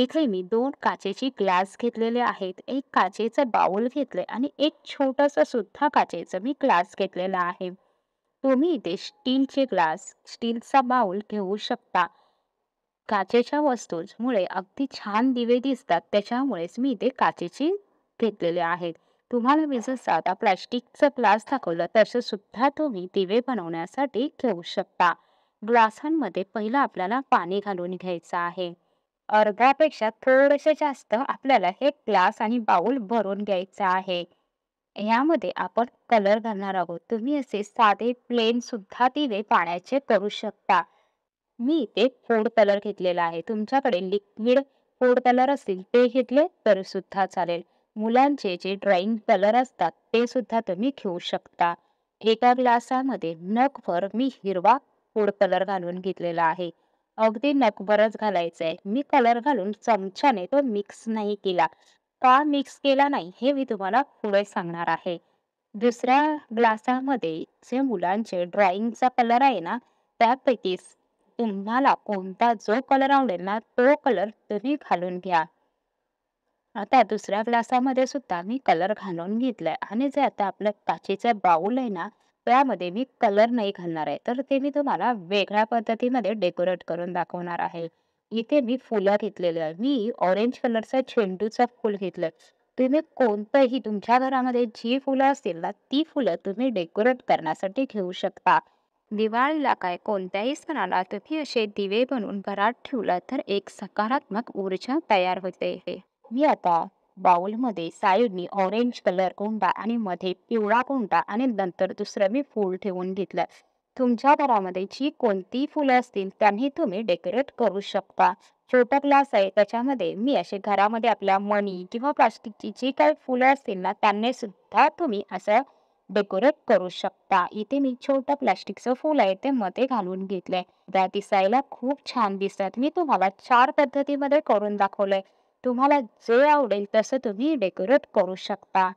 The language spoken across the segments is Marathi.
इथे मी दोन काचेची ग्लास घेतलेले आहेत एक काचेचं बाउल घेतले आणि एक छोटासा सुद्धा काचेचं मी ग्लास घेतलेला आहे तुम्ही इथे स्टीलचे ग्लास स्टीलचा बाउल घेऊ शकता काचेच्या वस्तूमुळे अगदी छान दिवे दिसतात त्याच्यामुळेच मी इथे काचेची घेतलेले आहेत तुम्हाला मी जसं आता प्लॅस्टिकचा ग्लास दाखवलं तसं सुद्धा तुम्ही दिवे बनवण्यासाठी घेऊ शकता ग्लासांमध्ये पहिलं आपल्याला पाणी घालून घ्यायचं आहे अर्ध्यापेक्षा थोडेसे जास्त आपल्याला हे ग्लास आणि बाउल भरून घ्यायचं आहे. यामध्ये आपण कलर घालणार आहोत. तुम्ही असे साधे प्लेन सुद्धा तिने पाण्याचे करू शकता. मी इथे फोड कलर घेतलेला आहे. तुमच्याकडे लिक्विड फोड कलर असतील ते घेतले तर सुद्धा चालेल. मुलांचे जे ड्रॉइंग कलर असतात ते सुद्धा तुम्ही घेऊ शकता. एका ग्लासामध्ये नखभर मी हिरवा फोड कलर घालून घेतलेला आहे. अगदी नकबरच घालायचं आहे मी कलर घालून चमच्याने तो मिक्स नाही केला का मिक्स केला नाही हे मी तुम्हाला पुढे सांगणार आहे दुसऱ्या ग्लासामध्ये जे मुलांचे ड्रॉइंगचा कलर आहे ना त्यापैकीच तुम्हाला कोणता जो कलर आवडेल ना तो कलर तुम्ही घालून घ्या आता दुसऱ्या ग्लासामध्ये सुद्धा मी कलर घालून घेतलाय आणि जे आता आपलं काचेचा बाऊल आहे ना त्यामध्ये मी कलर नाही घालणार आहे तर ते मी तुम्हाला वेगळ्या पद्धतीमध्ये डेकोरेट करून दाखवणार आहे इथे मी फुलं घेतलेली आहे मी ऑरेंज कलरचा झेंडूचा फुल घेतलं तुम्ही कोणतंही तुमच्या घरामध्ये जी फुलं असतील ना ती फुलं तुम्ही डेकोरेट करण्यासाठी घेऊ शकता दिवाळीला काय कोणत्याही सणाला तुम्ही असे दिवे बनवून घरात ठेवला तर एक सकारात्मक ऊर्जा तयार होते मी आता बाउलमध्ये साईडनी ऑरेंज कलर कोंडा आणि मध्ये पिवळा कोंडा आणि नंतर दुसरं मी फूल ठेवून घेतलं तुमच्या घरामध्ये जी कोणती फुलं असतील त्यांनी तुम्ही डेकोरेट करू शकता छोटा ग्लास आहे त्याच्यामध्ये मी असे घरामध्ये आपल्या मणी किंवा प्लास्टिकची जी काही फुलं असतील ना त्यांनी सुद्धा तुम्ही असं डेकोरेट करू शकता इथे मी छोटं प्लास्टिकचं फुल आहे ते मध्ये घालून घेतलंय दिसायला खूप छान दिसतात मी तुम्हाला चार पद्धतीमध्ये करून दाखवलंय तुम्हाला जे आवडेल तसं तुम्ही डेकोरेट करू शकता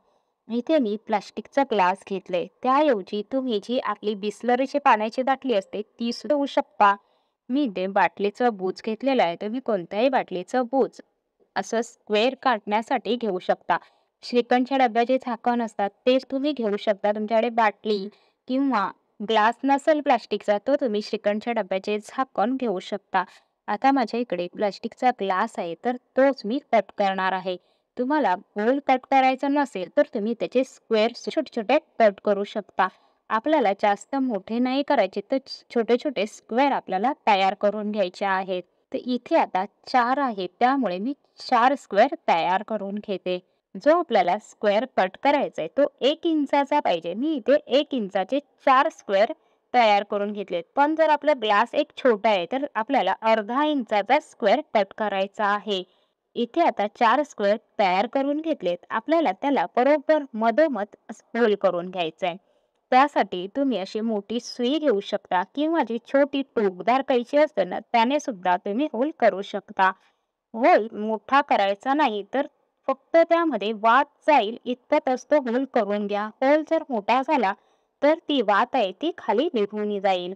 इथे मी प्लास्टिकचा ग्लास घेतले त्याऐवजी तुम्ही जी आपली बिसलरीची पाण्याची दाटली असते ती सुद्धा शकता मी इथे बाटलीचा बूज घेतलेला आहे तुम्ही कोणत्याही बाटलीचं बूज असं स्क्वेअर काढण्यासाठी घेऊ शकता श्रीखंडच्या डब्याचे झाकण असतात ते तुम्ही घेऊ शकता तुमच्याकडे बाटली किंवा ग्लास नसेल प्लास्टिकचा तो तुम्ही श्रीखंडच्या डब्याचे झाकण घेऊ शकता आता माझ्या इकडे प्लास्टिकचा ग्लास आहे तर तोच मी कट करणार आहे तुम्हाला गोल कट करायचा नसेल तर तुम्ही त्याचे स्क्वेअर छोटे छोटे कट करू शकता आपल्याला जास्त मोठे नाही करायचे तर छोटे छोटे स्क्वेअर आपल्याला तयार करून घ्यायचे आहेत तर इथे आता चार आहे त्यामुळे मी चार स्क्वेअर तयार करून घेते जो आपल्याला स्क्वेअर कट करायचा आहे तो एक इंचाचा पाहिजे मी इथे एक इंचाचे चार स्क्वेअर तयार करून घेतलेत पण जर आपला ग्लास एक छोटा आहे तर आपल्याला अर्धा इंचाचा स्क्वेअर कट करायचा आहे इथे आता चार स्क्वेअर तयार करून घेतलेत आपल्याला त्याला बरोबर मधोमध होल करून घ्यायचं आहे त्यासाठी तुम्ही अशी मोठी सुई घेऊ शकता किंवा जी छोटी टोकदार कैची असते ना त्याने सुद्धा तुम्ही होल करू शकता होल मोठा करायचा नाही तर फक्त त्यामध्ये वाद जाईल इतकं तो होल करून घ्या होल जर मोठा झाला तर ती वात आहे ती खाली निघून जाईल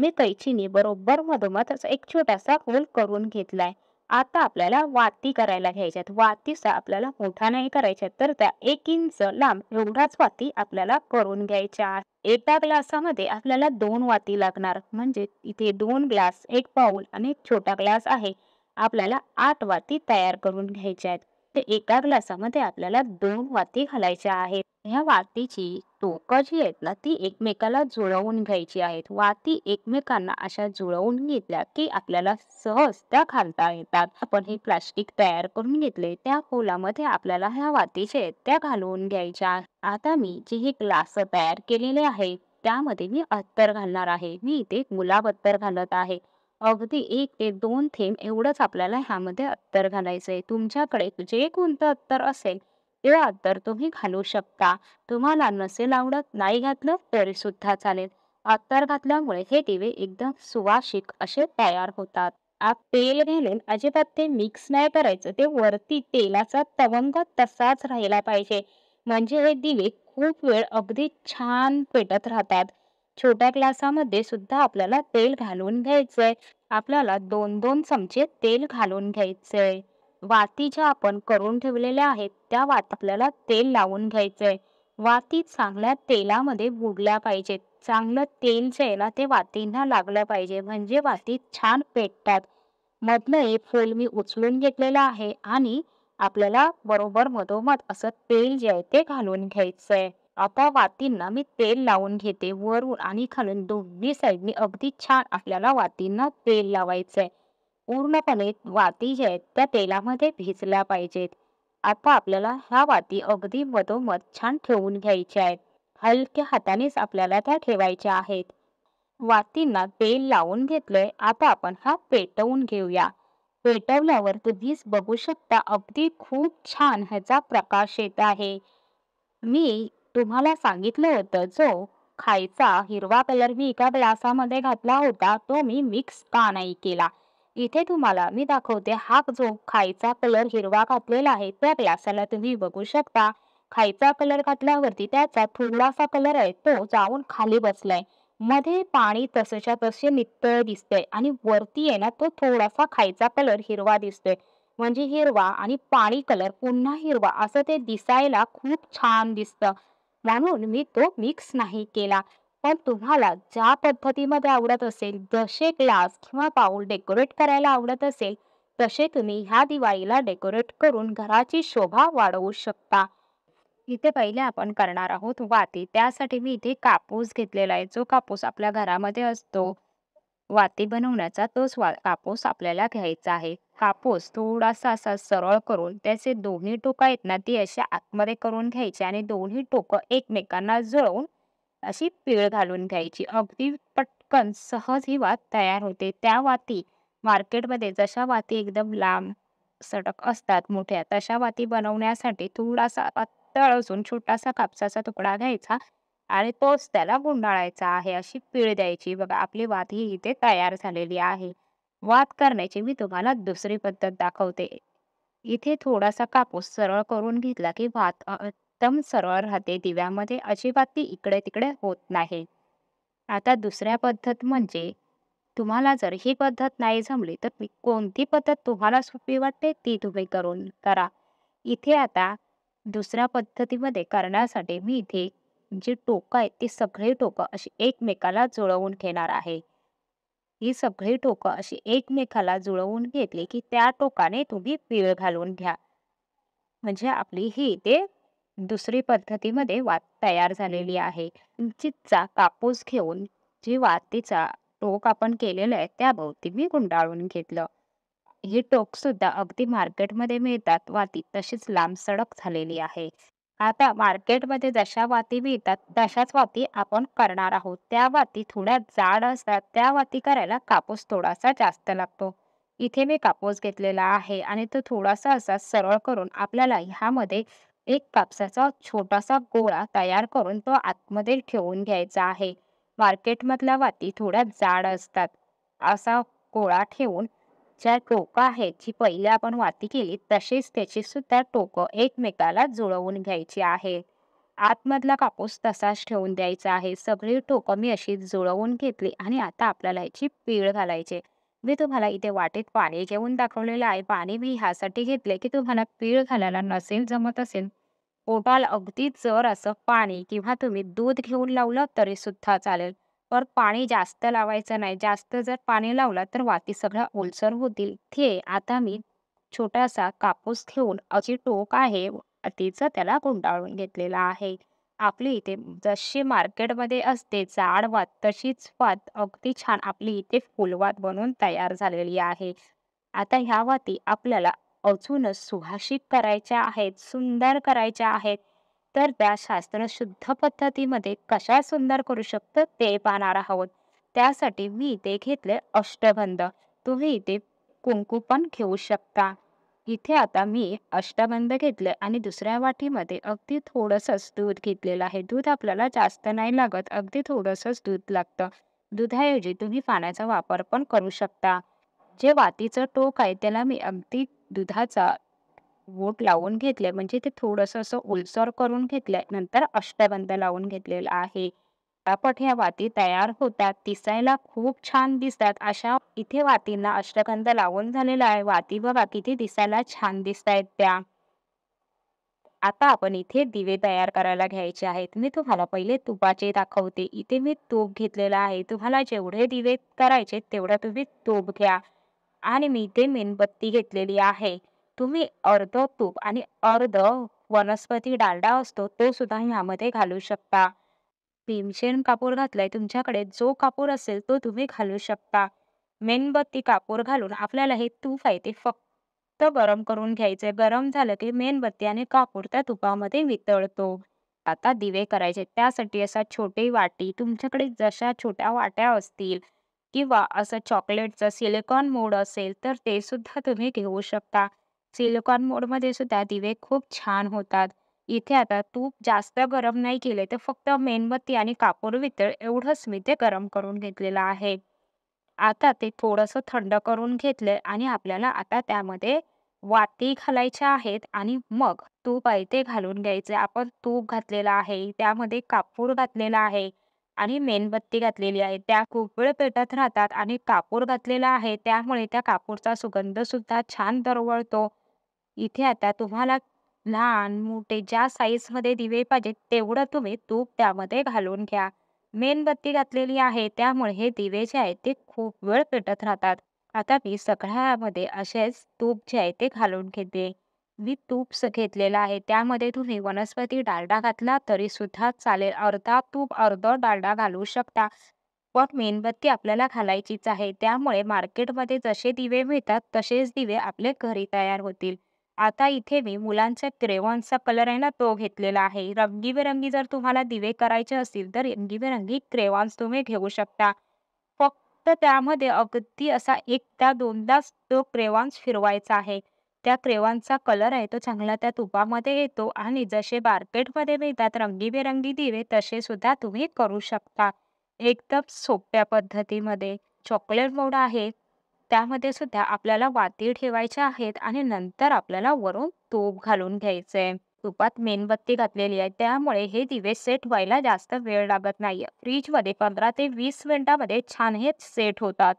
मी कैचीने बरोबर मधोमधच एक छोटासा होल करून घेतलाय आता आपल्याला वाती करायला घ्यायच्यात वातीचा आपल्याला मोठा नाही करायच्या तर त्या एक इंच लांब एवढाच वाती आपल्याला करून घ्यायच्या एका ग्लासामध्ये आपल्याला दोन वाती लागणार म्हणजे इथे दोन ग्लास एक पाऊल आणि एक छोटा ग्लास आहे आपल्याला आठ वाती तयार करून घ्यायच्या आहेत तर एका ग्लासामध्ये आपल्याला दोन वाती घालायच्या आहेत ह्या वातीची टोकं जी आहेत ना ती एकमेकाला जुळवून घ्यायची आहेत वाती एकमेकांना अशा जुळवून घेतल्या की आपल्याला सहज त्या घालता येतात आपण हे प्लास्टिक तयार करून घेतले त्या खोलामध्ये आपल्याला ह्या वातीचे त्या घालवून घ्यायच्या आता मी जे हे ग्लास तयार केलेले आहे त्यामध्ये मी अत्तर घालणार आहे मी इथे गुलाब अत्तर घालत आहे अगदी एक ते दोन थेंब एवढंच आपल्याला ह्यामध्ये अत्तर घालायचं आहे. तुमच्याकडे जे कोणतं अत्तर असेल ते अत्तर तुम्ही घालू शकता. तुम्हाला नसेल आवडत, नाही घातलं सुद्धा चालेल. अत्तर घातल्यामुळे हे दिवे एकदम सुवासिक असे तयार होतात. आप तेल घालून अजिबात ते मिक्स नाही करायचं. ते वरती तेलाचा तवंग तसाच राहिला पाहिजे. म्हणजे हे दिवे खूप वेळ अगदी छान पेटत राहतात. छोट्या ग्लासामध्ये सुद्धा आपल्याला तेल घालून घ्यायचंय आपल्याला दोन दोन चमचे तेल घालून घ्यायचंय वाती ज्या आपण करून ठेवलेल्या आहेत त्या वात आपल्याला तेल लावून घ्यायचंय वाती चांगल्या तेलामध्ये बुडल्या पाहिजेत चांगलं तेल जे आहे ना ते वातींना लागलं पाहिजे म्हणजे वाती छान पेटतात मधलं एक फूल मी उचलून घेतलेलं आहे आणि आपल्याला बरोबर मधोमध असं तेल जे आहे ते घालून घ्यायचंय आता वातींना मी तेल लावून घेते वरून आणि खालून दोन्ही साईडने अगदी छान आपल्याला वातींना तेल लावायचं आहे पूर्णपणे वाती ज्या आहेत त्या तेलामध्ये भिजल्या पाहिजेत आता आपल्याला ह्या वाती अगदी मधोमध छान ठेवून घ्यायच्या आहेत हलक्या हातानेच आपल्याला त्या ठेवायच्या आहेत वातींना तेल लावून घेतलंय आता आपण हा पेटवून घेऊया पेटवल्यावर तुम्हीच बघू शकता अगदी खूप छान ह्याचा प्रकाश येत आहे मी तुम्हाला सांगितलं होतं जो खायचा हिरवा कलर मी एका ग्लासामध्ये घातला होता तो मी मिक्स का नाही केला इथे तुम्हाला मी दाखवते हा जो खायचा कलर हिरवा घातलेला आहे त्या ग्लासाला तुम्ही बघू शकता खायचा कलर घातल्यावरती त्याचा थोडासा कलर आहे तो जाऊन खाली बसलाय मध्ये पाणी तसेच्या तसे नितळ दिसतंय आणि वरती आहे ना तो थोडासा खायचा कलर हिरवा दिसतोय म्हणजे हिरवा आणि पाणी कलर पुन्हा हिरवा असं ते दिसायला खूप छान दिसतं म्हणून मी तो मिक्स नाही केला पण तुम्हाला ज्या पद्धतीमध्ये आवडत असेल जसे ग्लास किंवा पाऊल डेकोरेट करायला आवडत असेल तसे तुम्ही ह्या दिवाळीला डेकोरेट करून घराची शोभा वाढवू शकता इथे पहिले आपण करणार आहोत वाती त्यासाठी मी इथे कापूस घेतलेला आहे जो कापूस आपल्या घरामध्ये असतो वाती बनवण्याचा तोच वा कापूस आपल्याला घ्यायचा आहे. कापूस थोडासा असा सरळ करून त्याचे दोन्ही टोकं आहेत ना, ती अशा आतमध्ये करून घ्यायची आणि दोन्ही टोकं एकमेकांना जळवून अशी पीळ घालून घ्यायची. अगदी पटकन सहज ही वात तयार होते. त्या वाती मार्केटमध्ये जशा वाती एकदम लांब सडक असतात मोठ्या, तशा वाती बनवण्यासाठी थोडासा पातळ असून छोटासा कापसाचा तुकडा घ्यायचा. आणि तोच त्याला गुंडाळायचा आहे अशी पीळ द्यायची. बघा आपली वाद ही इथे तयार झालेली आहे. वाद करण्याची मी तुम्हाला दुसरी पद्धत दाखवते. इथे थोडासा कापूस सरळ करून घेतला की वाद एकदम सरळ राहते दिव्यामध्ये अजिबात ती इकडे तिकडे होत नाही. आता दुसऱ्या पद्धत म्हणजे तुम्हाला जर ही पद्धत नाही जमली तर कोणती पद्धत तुम्हाला सोपी वाटते ती तुम्ही करून करा. इथे आता दुसऱ्या पद्धतीमध्ये करण्यासाठी मी इथे जे टोकं आहेत ती सगळी टोकं अशी एकमेकाला जुळवून घेणार आहे ही सगळी टोकं अशी एकमेकाला जुळवून घेतली की त्या टोकाने तुम्ही पिळ घालून घ्या म्हणजे आपली ही ते दुसरी पद्धतीमध्ये वात तयार झालेली आहे चितचा कापूस घेऊन जी वातीचा टोक आपण केलेलं आहे त्याभोवती मी गुंडाळून घेतलं ही टोक सुद्धा अगदी मार्केटमध्ये मिळतात वाती तशीच लांब सडक झालेली आहे आता मार्केटमध्ये जशा वाती मिळतात तशाच वाती आपण करणार आहोत त्या वाती थोड्या जाड असतात त्या वाती करायला कापूस थोडासा जास्त लागतो इथे मी कापूस घेतलेला आहे आणि तो थोडासा असा सरळ करून आपल्याला ह्यामध्ये एक कापसाचा छोटासा गोळा तयार करून तो आतमध्ये ठेवून घ्यायचा आहे मार्केटमधल्या वाती थोड्या जाड असतात असा गोळा ठेवून ज्या टोकं आहेत जी पहिले आपण वाती केली तशीच त्याची सुद्धा टोकं एकमेकाला जुळवून घ्यायची आहे आतमधला कापूस तसाच ठेवून द्यायचा आहे सगळी टोकं मी अशी जुळवून घेतली आणि आता आपल्याला याची पीळ घालायची मी तुम्हाला इथे वाटेत पाणी घेऊन दाखवलेलं आहे पाणी मी ह्यासाठी घेतले की तुम्हाला पीळ घालायला नसेल जमत असेल पोटाला अगदी जर असं पाणी किंवा तुम्ही दूध घेऊन लावलं तरी सुद्धा चालेल पर पाणी जास्त लावायचं नाही. जास्त जर पाणी लावलं तर वाती सगळ्या ओलसर होतील. ते आता मी छोटासा कापूस घेऊन अशी टोक आहे तिचं त्याला गुंडाळून घेतलेला आहे. आपली इथे जशी मार्केटमध्ये असते जाड वात तशीच वात अगदी छान आपली इथे फुलवात बनून तयार झालेली आहे. आता ह्या वाती आपल्याला अजूनच सुहासिक करायच्या आहेत, सुंदर करायच्या आहेत. तर त्या शुद्ध पद्धतीमध्ये कशा सुंदर करू शकतो ते पाहणार आहोत त्यासाठी मी इथे घेतले अष्टबंध तुम्ही इथे कुंकू पण घेऊ शकता इथे आता मी अष्टबंध घेतले आणि दुसऱ्या वाटीमध्ये अगदी थोडंसंच दूध घेतलेलं आहे दूध आपल्याला जास्त नाही लागत अगदी थोडंसंच दूध लागतं दुधाऐवजी तुम्ही पाण्याचा वापर पण करू शकता जे वातीचं टोक आहे त्याला मी अगदी दुधाचा वोट लावून घेतले म्हणजे ते थोडंसं असं उलसर करून घेतलंय. नंतर अष्टबंध लावून घेतलेला आहे. ह्या वाती तयार होतात. दिसायला खूप छान दिसतात. अशा इथे वातींना अष्टगंध लावून झालेला आहे. वाती बघा किती दिसायला छान आहेत त्या. आता आपण इथे दिवे तयार करायला घ्यायचे आहेत. मी तुम्हाला पहिले तुपाचे दाखवते. इथे मी तूप घेतलेला आहे. तुम्हाला जेवढे दिवे करायचे तेवढा तुम्ही तूप घ्या आणि मी इथे मेणबत्ती घेतलेली आहे. तुम्ही अर्ध तूप आणि अर्ध वनस्पती डालडा असतो तो सुद्धा ह्यामध्ये घालू शकता भीमसेन कापूर घातलाय तुमच्याकडे जो कापूर असेल तो तुम्ही घालू शकता मेणबत्ती कापूर घालून आपल्याला हे तूप आहे ते फक्त गरम करून घ्यायचे गरम झालं की मेणबत्ती आणि कापूर त्या तुपामध्ये वितळतो आता दिवे करायचे त्यासाठी असा छोटे वाटी तुमच्याकडे जशा छोट्या वाट्या असतील किंवा असं चॉकलेटचं सिलिकॉन मोड असेल तर ते सुद्धा तुम्ही घेऊ शकता सिलिकॉन मोडमध्ये सुद्धा दिवे खूप छान होतात. इथे आता तूप जास्त गरम नाही केले, तर फक्त मेणबत्ती आणि कापूर वितळ एवढंच मी ते गरम करून घेतलेलं आहे. आता ते थोडंसं थंड करून घेतलंय आणि आपल्याला आता त्यामध्ये वाती घालायच्या आहेत आणि मग तूप आहे ते घालून घ्यायचं. आपण तूप घातलेलं आहे, त्यामध्ये कापूर घातलेला आहे आणि मेणबत्ती घातलेली आहे. त्या खूप वेळ पेटत राहतात आणि कापूर घातलेला आहे, त्यामुळे त्या कापूरचा सुगंध सुद्धा छान दरवळतो. इथे आता तुम्हाला लहान मोठे ज्या साईजमध्ये दिवे पाहिजेत तेवढं तुम्ही तूप त्यामध्ये घालून घ्या मेणबत्ती घातलेली आहे त्यामुळे हे दिवे जे आहेत ते खूप वेळ पेटत राहतात आता मी सगळ्यामध्ये असेच तूप जे आहे ते घालून घेते मी तूप घेतलेलं आहे त्यामध्ये तुम्ही वनस्पती डालडा घातला तरी सुद्धा चालेल अर्धा तूप अर्धा डालडा घालू शकता पण मेणबत्ती आपल्याला घालायचीच आहे त्यामुळे मार्केटमध्ये जसे दिवे मिळतात तसेच दिवे आपले घरी तयार होतील आता इथे मी मुलांच्या क्रेवॉनचा कलर आहे ना तो घेतलेला आहे. रंगीबेरंगी जर तुम्हाला दिवे करायचे असतील, तर रंगीबेरंगी क्रेवॉन्स तुम्ही घेऊ शकता. फक्त त्यामध्ये अगदी असा त्या दोनदाच तो क्रेवॉन्स फिरवायचा आहे. त्या क्रेवॉनचा कलर आहे तो चांगला त्या तुपामध्ये येतो आणि जसे मार्केटमध्ये मिळतात रंगीबेरंगी दिवे तसे सुद्धा तुम्ही करू शकता. एकदम सोप्या पद्धतीमध्ये. चॉकलेट मोड आहे. त्यामध्ये सुद्धा आपल्याला वाती ठेवायच्या आहेत आणि नंतर आपल्याला वरून तूप घालून घ्यायचंय तुपात मेणबत्ती घातलेली आहे त्यामुळे हे दिवे सेट व्हायला जास्त वेळ लागत नाहीये फ्रीजमध्ये पंधरा ते वीस मिनिटामध्ये छान हे सेट होतात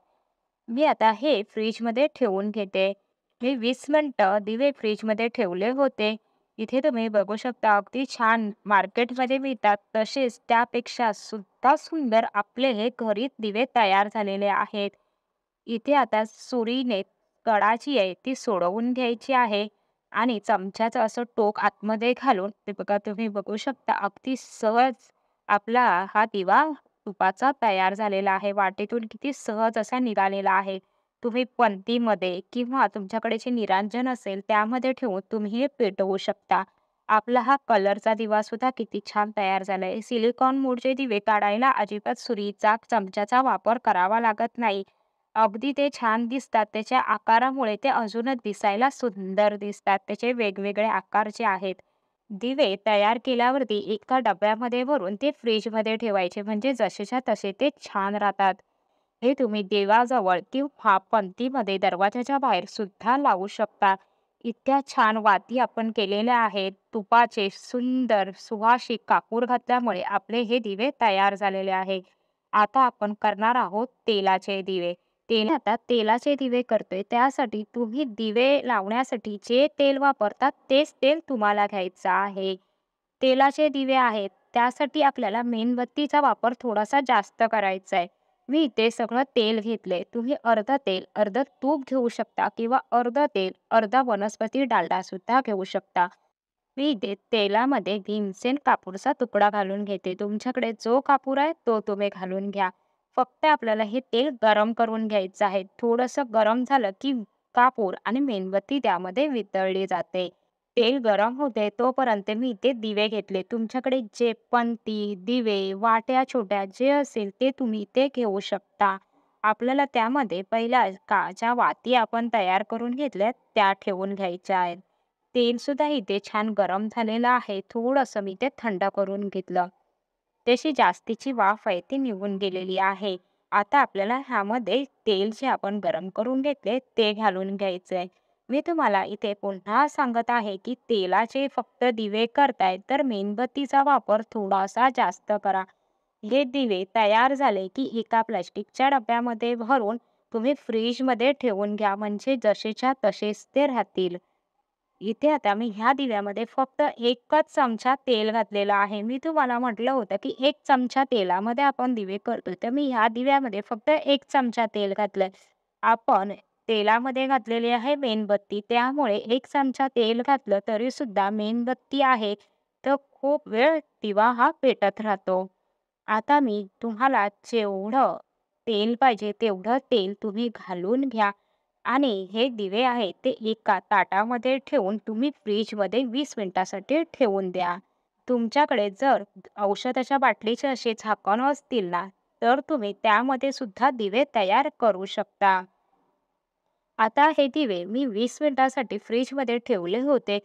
मी आता हे फ्रीजमध्ये ठेवून घेते मी वीस मिनटं दिवे फ्रीजमध्ये ठेवले होते इथे तुम्ही बघू शकता अगदी छान मार्केटमध्ये मिळतात तसेच त्यापेक्षा सुद्धा सुंदर आपले हे घरी दिवे तयार झालेले आहेत इथे आता सुरीने कडाची आहे ती सोडवून घ्यायची आहे आणि चमच्याचं असं टोक आतमध्ये घालून ते बघा तुम्ही बघू शकता अगदी सहज आपला हा दिवा तुपाचा तयार झालेला आहे वाटेतून किती सहज असा निघालेला आहे तुम्ही पंतीमध्ये किंवा तुमच्याकडे जे निरांजन असेल त्यामध्ये ठेवून तुम्ही हे पेटवू शकता आपला हा कलरचा दिवा सुद्धा किती छान तयार झाला आहे सिलिकॉन मूळचे दिवे काढायला अजिबात सुरीचा चमच्याचा वापर करावा लागत नाही अगदी ते छान दिसतात. त्याच्या आकारामुळे ते अजूनच दिसायला सुंदर दिसतात. त्याचे वेगवेगळे आकार जे आहेत. दिवे तयार केल्यावरती एका डब्यामध्ये भरून ते फ्रीजमध्ये ठेवायचे म्हणजे जसेच्या तसे ते छान राहतात. हे तुम्ही देवाजवळ किंवा पंथीमध्ये दरवाजाच्या बाहेर सुद्धा लावू शकता. इतक्या छान वाती आपण केलेल्या आहेत. तुपाचे सुंदर सुवासिक कापूर घातल्यामुळे आपले हे दिवे तयार झालेले आहे. आता आपण करणार आहोत तेलाचे दिवे. ते आता तेलाचे दिवे करतोय त्यासाठी तुम्ही दिवे लावण्यासाठी जे तेल वापरतात तेच तेल तुम्हाला घ्यायचं आहे तेलाचे दिवे आहेत त्यासाठी आपल्याला मेणबत्तीचा वापर थोडासा जास्त करायचा आहे मी इथे सगळं तेल घेतले तुम्ही अर्ध तेल अर्ध तूप घेऊ शकता किंवा अर्ध तेल अर्धा वनस्पती डालडा सुद्धा घेऊ शकता मी इथे तेलामध्ये भीमसेन कापूरचा तुकडा घालून घेते तुमच्याकडे जो कापूर आहे तो तुम्ही घालून घ्या फक्त आपल्याला हे तेल गरम करून घ्यायचं आहे थोडंसं गरम झालं की कापूर आणि मेणबत्ती त्यामध्ये वितळली जाते तेल गरम होते तोपर्यंत मी इथे दिवे घेतले तुमच्याकडे जे पणती दिवे वाट्या छोट्या जे असेल ते तुम्ही इथे घेऊ शकता आपल्याला त्यामध्ये पहिल्या का ज्या वाती आपण तयार करून घेतल्या त्या ठेवून घ्यायच्या आहेत तेल सुद्धा इथे छान गरम झालेलं आहे थोडंसं मी ते थंड करून घेतलं तशी जास्तीची वाफ आहे ती निघून गेलेली आहे आता आपल्याला ह्यामध्ये तेल जे आपण गरम करून घेतले ते घालून घ्यायचं आहे मी तुम्हाला इथे पुन्हा सांगत आहे की तेलाचे फक्त दिवे करताय तर मेणबत्तीचा वापर थोडासा जास्त करा हे दिवे तयार झाले की एका प्लॅस्टिकच्या डब्यामध्ये भरून तुम्ही फ्रीजमध्ये ठेवून घ्या म्हणजे जसेच्या तसेच ते राहतील इथे आता मी ह्या दिव्यामध्ये फक्त एकच चमचा तेल घातलेला आहे मी तुम्हाला म्हटलं होतं की एक चमचा तेलामध्ये आपण दिवे करतो तर मी ह्या दिव्यामध्ये फक्त एक चमचा तेल घातलं आपण तेलामध्ये घातलेली आहे मेणबत्ती त्यामुळे एक चमचा तेल घातलं तरी सुद्धा मेणबत्ती आहे तर खूप वेळ दिवा हा पेटत राहतो आता मी तुम्हाला जेवढं तेल पाहिजे तेवढं तेल तुम्ही घालून घ्या आणि हे दिवे आहेत ते एका ताटामध्ये ठेवून तुम्ही फ्रीजमध्ये वीस मिनिटासाठी ठेवून द्या तुमच्याकडे जर औषधाच्या बाटलीचे असे झाकण असतील ना तर तुम्ही त्यामध्ये सुद्धा दिवे तयार करू शकता आता हे दिवे मी वीस मिनिटासाठी फ्रीजमध्ये ठेवले होते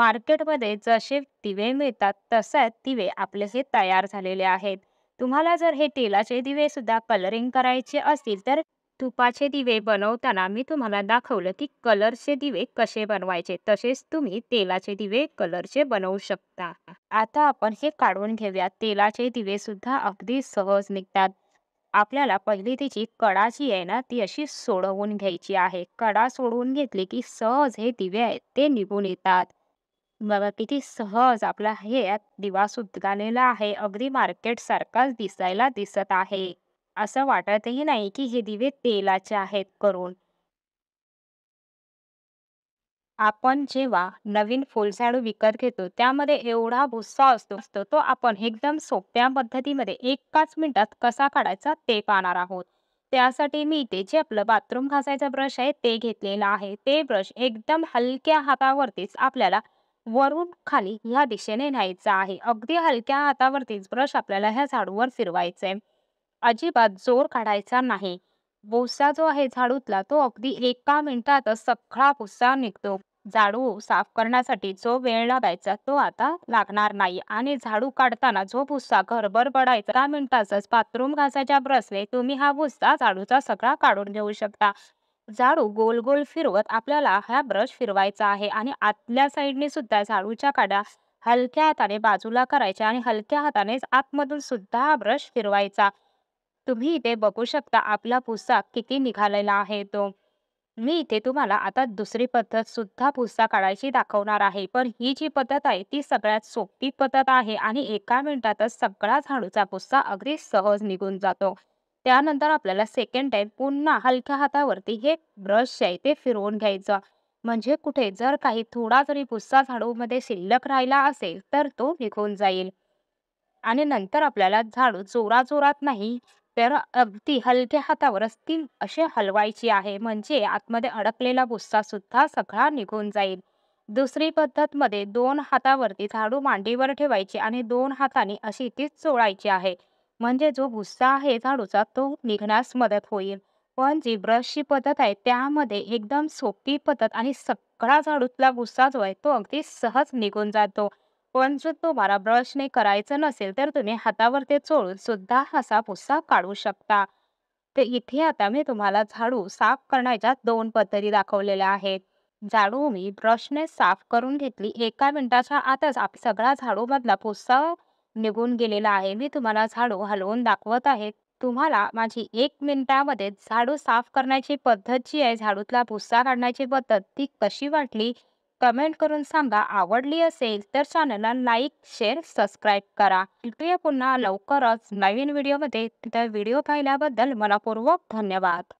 मार्केटमध्ये जसे दिवे मिळतात तसे दिवे आपले हे तयार झालेले आहेत तुम्हाला जर हे तेलाचे दिवे सुद्धा कलरिंग करायचे असतील तर तुपाचे दिवे बनवताना मी तुम्हाला दाखवलं की कलरचे दिवे कसे बनवायचे तसेच तुम्ही तेलाचे दिवे कलरचे बनवू शकता आता आपण हे काढून घेऊया तेलाचे दिवे सुद्धा अगदी सहज निघतात आपल्याला पहिली तिची कडा जी आहे ना ती अशी सोडवून घ्यायची आहे कडा सोडवून घेतली की सहज हे दिवे आहेत ते निघून येतात बघा किती सहज आपला हे दिवा सुद्धालेला आहे अगदी मार्केट सारखाच दिसायला दिसत आहे असं वाटतही नाही की हे दिवे तेलाचे आहेत करून. आपण जेव्हा नवीन फुलझाडू विकत घेतो त्यामध्ये एवढा भुस्सा असतो असतो तो आपण एकदम सोप्या पद्धतीमध्ये एकाच मिनिटात कसा काढायचा ते पाहणार आहोत त्यासाठी मी इथे जे आपलं बाथरूम घासायचा ब्रश आहे ते घेतलेला आहे ते ब्रश एकदम हलक्या हातावरतीच आपल्याला वरून खाली ह्या दिशेने न्यायचा आहे अगदी हलक्या हातावरतीच ब्रश आपल्याला ह्या झाडूवर फिरवायचा आहे अजिबात जोर काढायचा नाही. भुसा जो आहे झाडूतला तो अगदी एका मिनिटात सगळा भुस्सा निघतो. झाडू साफ करण्यासाठी जो वेळ लागायचा तो आता लागणार नाही आणि झाडू काढताना जो भुस्सा घरभर पडायचा त्या मिनिटातच बाथरूम घासायच्या ब्रशने तुम्ही हा भुस्सा झाडूचा सगळा काढून घेऊ शकता. झाडू गोल गोल फिरवत आपल्याला हा ब्रश फिरवायचा आहे आणि आतल्या साईडने सुद्धा झाडूच्या काड्या हलक्या हाताने बाजूला करायच्या आणि हलक्या हाताने आतमधून सुद्धा हा ब्रश फिरवायचा. तुम्ही इथे बघू शकता आपला पुसा किती निघालेला आहे तो मी इथे तुम्हाला आता दुसरी पद्धत सुद्धा पुसा काढायची दाखवणार आहे पण ही जी पद्धत आहे ती सगळ्यात सोपी पद्धत आहे आणि एका मिनिटातच सगळा झाडूचा पुसा अगदी सहज निघून जातो त्यानंतर आपल्याला सेकंड टाइम पुन्हा हलक्या हातावरती हे ब्रश आहे ते फिरवून घ्यायचं म्हणजे कुठे जर काही थोडा जरी झाडू झाडूमध्ये शिल्लक राहिला असेल तर तो निघून जाईल आणि नंतर आपल्याला झाडू जोरात नाही तर अगदी हलक्या हातावरच ती असे हलवायची आहे म्हणजे आतमध्ये अडकलेला भुस्सा सुद्धा सगळा निघून जाईल दुसरी पद्धत मध्ये दोन हातावरती झाडू मांडीवर ठेवायची आणि दोन हाताने अशी तीच चोळायची आहे म्हणजे जो भुस्सा आहे झाडूचा तो निघण्यास मदत होईल पण जी ब्रशची पद्धत आहे त्यामध्ये एकदम सोपी पद्धत आणि सगळा झाडूतला भुस्सा जो आहे तो अगदी सहज निघून जातो पण जर तुम्हाला ब्रशने करायचं नसेल तर तुम्ही हातावर ते चोळून सुद्धा असा पुसा काढू शकता तर इथे आता मी तुम्हाला झाडू साफ करण्याच्या दोन पद्धती दाखवलेल्या आहेत झाडू मी ब्रशने साफ करून घेतली एका मिनिटाच्या आतच आपला सगळा झाडूमधला पुसा निघून गेलेला आहे मी तुम्हाला झाडू हलवून दाखवत आहे तुम्हाला माझी एक मिनिटामध्ये झाडू साफ करण्याची पद्धत जी आहे झाडूतला भुस्सा काढण्याची पद्धत ती कशी वाटली कमेंट करून सांगा आवडली असेल तर चॅनलला लाईक शेअर सबस्क्राईब करा भेटूया पुन्हा लवकरच नवीन व्हिडिओमध्ये तर व्हिडिओ पाहिल्याबद्दल पूर्वक धन्यवाद